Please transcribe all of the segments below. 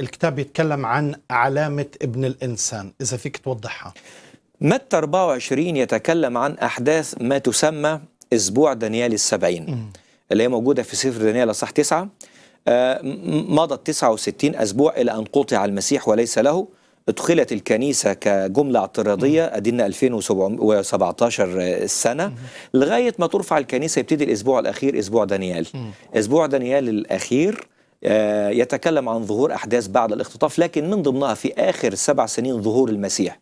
الكتاب يتكلم عن علامة ابن الإنسان إذا فيك توضحها متى 24 يتكلم عن أحداث ما تسمى أسبوع دانيال السبعين م. اللي هي موجودة في سفر دانيال أصح تسعة آه، مضت 69 أسبوع إلى أن قطع المسيح وليس له ادخلت الكنيسة كجملة اعتراضية أدينا 2017 سنة لغاية ما ترفع الكنيسة يبتدي الأسبوع الأخير أسبوع دانيال أسبوع دانيال الأخير آه، يتكلم عن ظهور أحداث بعد الاختطاف لكن من ضمنها في آخر سبع سنين ظهور المسيح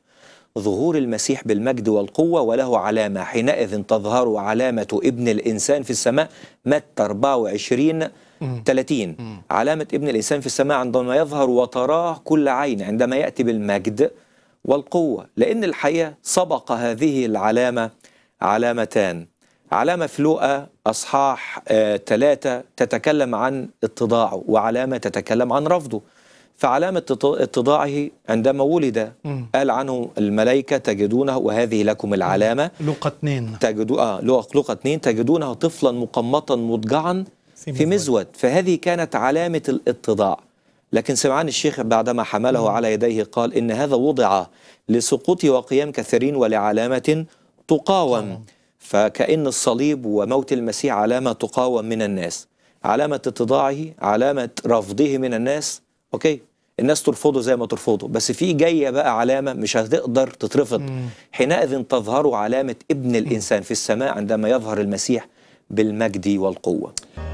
ظهور المسيح بالمجد والقوة وله علامة حينئذ تظهر علامة ابن الإنسان في السماء متى 24 30 علامة ابن الإنسان في السماء عندما يظهر وتراه كل عين عندما يأتي بالمجد والقوة لأن الحقيقة سبق هذه العلامة علامتان علامة في لوقا أصحاح ثلاثة آه، تتكلم عن اتضاعه وعلامة تتكلم عن رفضه فعلامة اتضاعه عندما ولد قال عنه الملائكة تجدونه وهذه لكم العلامة لوقا اثنين تجدو آه لوقا لوقا اثنين تجدونه طفلا مقمطا مضجعا في, في مزود فهذه كانت علامة الاتضاع لكن سمعان الشيخ بعدما حمله مم. على يديه قال إن هذا وضع لسقوط وقيام كثيرين ولعلامة تقاوم مم. فكأن الصليب وموت المسيح علامة تقاوم من الناس علامة اتضاعه علامة رفضه من الناس أوكي الناس ترفضه زي ما ترفضه بس في جاية بقى علامة مش هتقدر تترفض حينئذ تظهر علامة ابن الإنسان في السماء عندما يظهر المسيح بالمجد والقوة